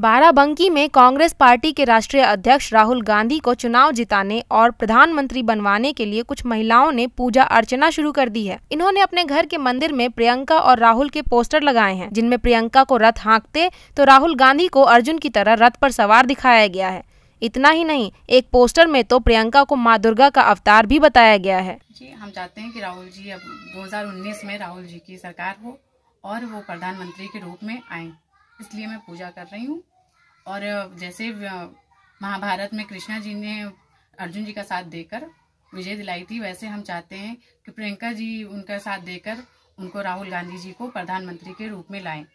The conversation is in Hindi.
बाराबंकी में कांग्रेस पार्टी के राष्ट्रीय अध्यक्ष राहुल गांधी को चुनाव जिताने और प्रधानमंत्री बनवाने के लिए कुछ महिलाओं ने पूजा अर्चना शुरू कर दी है इन्होंने अपने घर के मंदिर में प्रियंका और राहुल के पोस्टर लगाए हैं जिनमें प्रियंका को रथ हाँकते तो राहुल गांधी को अर्जुन की तरह रथ पर सवार दिखाया गया है इतना ही नहीं एक पोस्टर में तो प्रियंका को माँ दुर्गा का अवतार भी बताया गया है जी हम चाहते हैं कि राहुल जी अब 2019 में राहुल जी की सरकार हो और वो प्रधानमंत्री के रूप में आए इसलिए मैं पूजा कर रही हूँ और जैसे महाभारत में कृष्णा जी ने अर्जुन जी का साथ देकर विजय दिलाई थी वैसे हम चाहते हैं कि प्रियंका जी उनका साथ देकर उनको राहुल गांधी जी को प्रधानमंत्री के रूप में लाएं